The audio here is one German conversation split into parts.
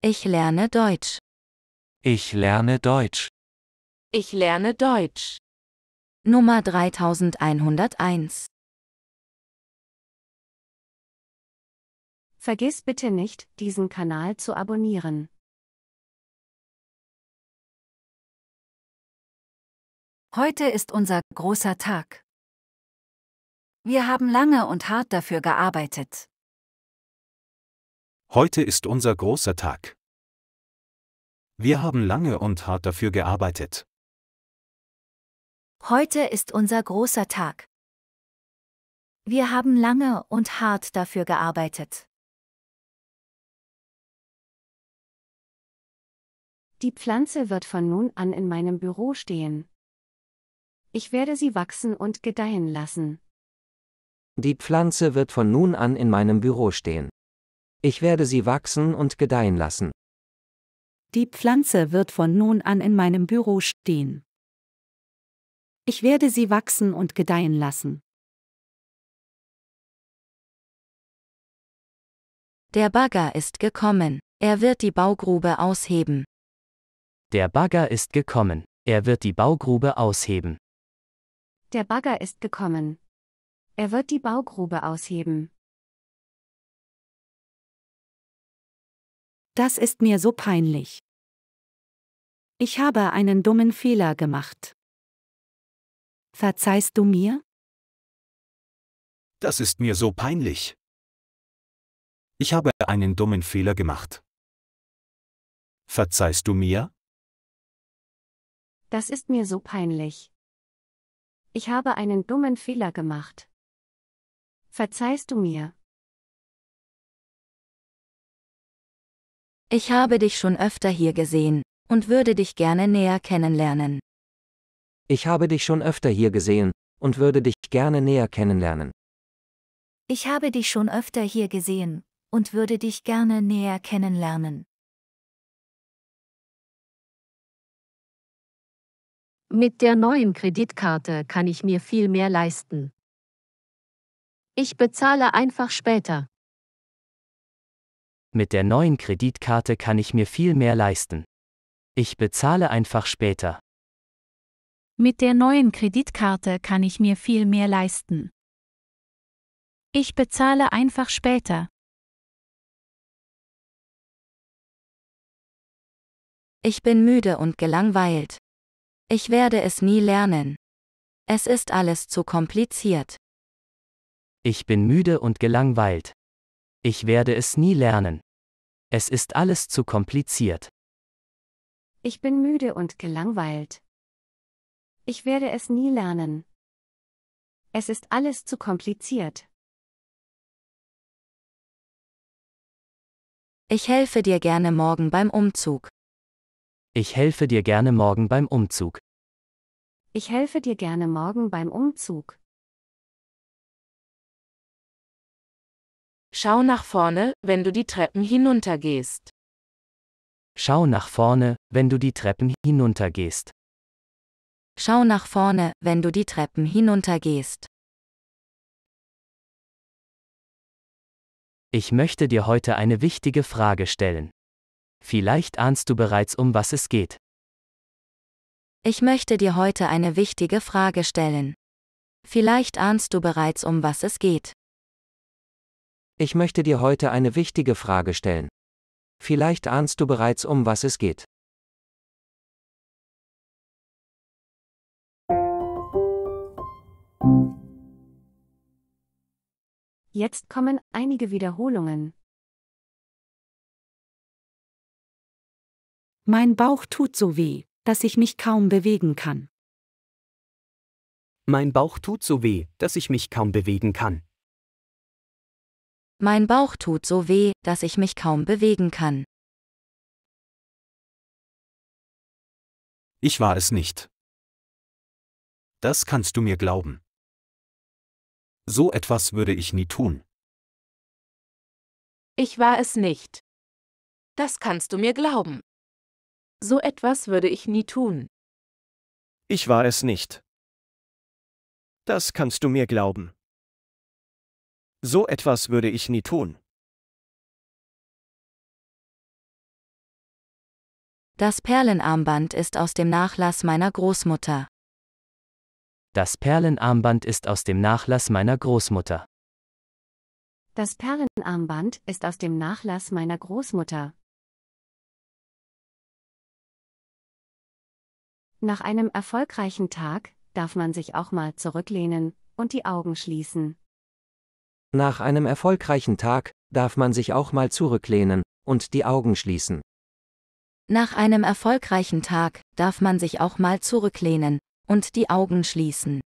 Ich lerne Deutsch. Ich lerne Deutsch. Ich lerne Deutsch. Nummer 3101. Vergiss bitte nicht, diesen Kanal zu abonnieren. Heute ist unser großer Tag. Wir haben lange und hart dafür gearbeitet. Heute ist unser großer Tag. Wir haben lange und hart dafür gearbeitet. Heute ist unser großer Tag. Wir haben lange und hart dafür gearbeitet. Die Pflanze wird von nun an in meinem Büro stehen. Ich werde sie wachsen und gedeihen lassen. Die Pflanze wird von nun an in meinem Büro stehen. Ich werde sie wachsen und gedeihen lassen. Die Pflanze wird von nun an in meinem Büro stehen. Ich werde sie wachsen und gedeihen lassen. Der Bagger ist gekommen, er wird die Baugrube ausheben. Der Bagger ist gekommen, er wird die Baugrube ausheben. Der Bagger ist gekommen. Er wird die Baugrube ausheben. Das ist mir so peinlich. Ich habe einen dummen Fehler gemacht. Verzeihst du mir? Das ist mir so peinlich. Ich habe einen dummen Fehler gemacht. Verzeihst du mir? Das ist mir so peinlich. Ich habe einen dummen Fehler gemacht. Verzeihst du mir? Ich habe dich schon öfter hier gesehen und würde dich gerne näher kennenlernen. Ich habe dich schon öfter hier gesehen und würde dich gerne näher kennenlernen. Ich habe dich schon öfter hier gesehen und würde dich gerne näher kennenlernen. Mit der neuen Kreditkarte kann ich mir viel mehr leisten. Ich bezahle einfach später. Mit der neuen Kreditkarte kann ich mir viel mehr leisten. Ich bezahle einfach später. Mit der neuen Kreditkarte kann ich mir viel mehr leisten. Ich bezahle einfach später. Ich bin müde und gelangweilt. Ich werde es nie lernen. Es ist alles zu kompliziert. Ich bin müde und gelangweilt. Ich werde es nie lernen. Es ist alles zu kompliziert. Ich bin müde und gelangweilt. Ich werde es nie lernen. Es ist alles zu kompliziert. Ich helfe dir gerne morgen beim Umzug. Ich helfe dir gerne morgen beim Umzug. Ich helfe dir gerne morgen beim Umzug. Schau nach vorne, wenn du die Treppen hinuntergehst. Schau nach vorne, wenn du die Treppen hinuntergehst. Schau nach vorne, wenn du die Treppen hinuntergehst. Ich möchte dir heute eine wichtige Frage stellen. Vielleicht ahnst du bereits, um was es geht. Ich möchte dir heute eine wichtige Frage stellen. Vielleicht ahnst du bereits, um was es geht. Ich möchte dir heute eine wichtige Frage stellen. Vielleicht ahnst du bereits, um was es geht. Jetzt kommen einige Wiederholungen. Mein Bauch tut so weh, dass ich mich kaum bewegen kann. Mein Bauch tut so weh, dass ich mich kaum bewegen kann. Mein Bauch tut so weh, dass ich mich kaum bewegen kann. Ich war es nicht. Das kannst du mir glauben. So etwas würde ich nie tun. Ich war es nicht. Das kannst du mir glauben. So etwas würde ich nie tun. Ich war es nicht. Das kannst du mir glauben. So etwas würde ich nie tun. Das Perlenarmband ist aus dem Nachlass meiner Großmutter. Das Perlenarmband ist aus dem Nachlass meiner Großmutter. Das Perlenarmband ist aus dem Nachlass meiner Großmutter. Nach einem erfolgreichen Tag darf man sich auch mal zurücklehnen und die Augen schließen. Nach einem erfolgreichen Tag darf man sich auch mal zurücklehnen und die Augen schließen. Nach einem erfolgreichen Tag darf man sich auch mal zurücklehnen und die Augen schließen.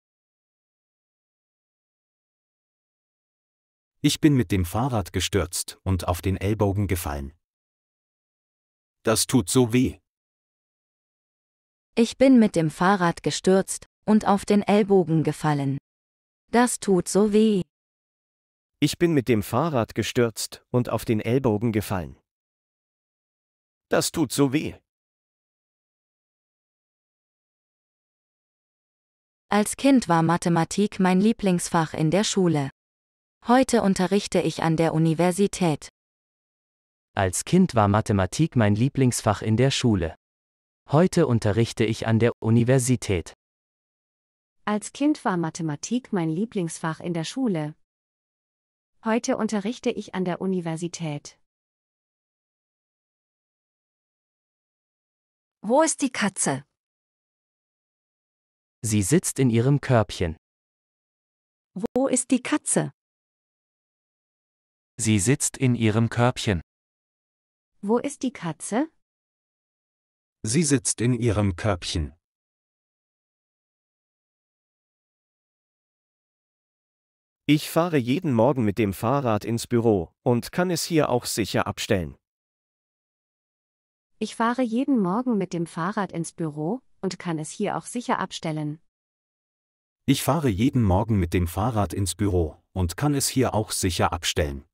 Ich bin mit dem Fahrrad gestürzt und auf den Ellbogen gefallen. Das tut so weh. Ich bin mit dem Fahrrad gestürzt und auf den Ellbogen gefallen. Das tut so weh. Ich bin mit dem Fahrrad gestürzt und auf den Ellbogen gefallen. Das tut so weh. Als Kind war Mathematik mein Lieblingsfach in der Schule. Heute unterrichte ich an der Universität. Als Kind war Mathematik mein Lieblingsfach in der Schule. Heute unterrichte ich an der Universität. Als Kind war Mathematik mein Lieblingsfach in der Schule. Heute unterrichte ich an der Universität. Wo ist die Katze? Sie sitzt in ihrem Körbchen. Wo ist die Katze? Sie sitzt in ihrem Körbchen. Wo ist die Katze? Sie sitzt in ihrem Körbchen. Ich fahre jeden Morgen mit dem Fahrrad ins Büro und kann es hier auch sicher abstellen. Ich fahre jeden Morgen mit dem Fahrrad ins Büro und kann es hier auch sicher abstellen. Ich fahre jeden Morgen mit dem Fahrrad ins Büro und kann es hier auch sicher abstellen.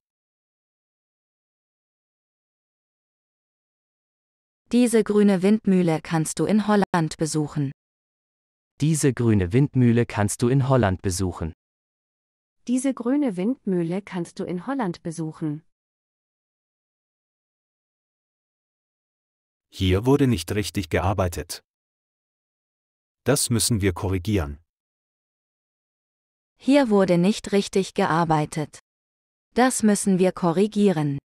Diese grüne Windmühle kannst du in Holland besuchen. Diese grüne Windmühle kannst du in Holland besuchen. Diese grüne Windmühle kannst du in Holland besuchen. Hier wurde nicht richtig gearbeitet. Das müssen wir korrigieren. Hier wurde nicht richtig gearbeitet. Das müssen wir korrigieren.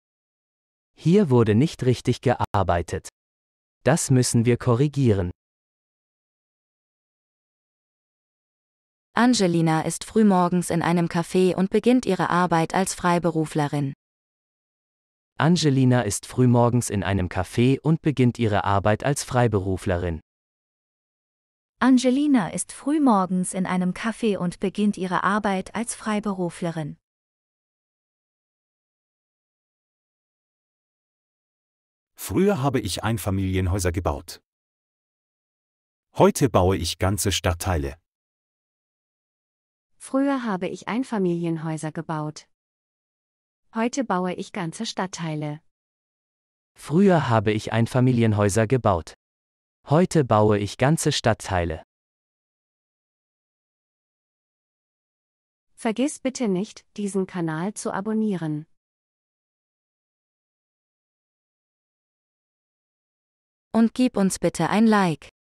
Hier wurde nicht richtig gearbeitet. Das müssen wir korrigieren. Angelina ist frühmorgens in einem Café und beginnt ihre Arbeit als Freiberuflerin. Angelina ist frühmorgens in einem Café und beginnt ihre Arbeit als Freiberuflerin. Angelina ist frühmorgens in einem Café und beginnt ihre Arbeit als Freiberuflerin. Früher habe ich Einfamilienhäuser gebaut. Heute baue ich ganze Stadtteile. Früher habe ich Einfamilienhäuser gebaut. Heute baue ich ganze Stadtteile. Früher habe ich Einfamilienhäuser gebaut. Heute baue ich ganze Stadtteile. Vergiss bitte nicht, diesen Kanal zu abonnieren. Und gib uns bitte ein Like.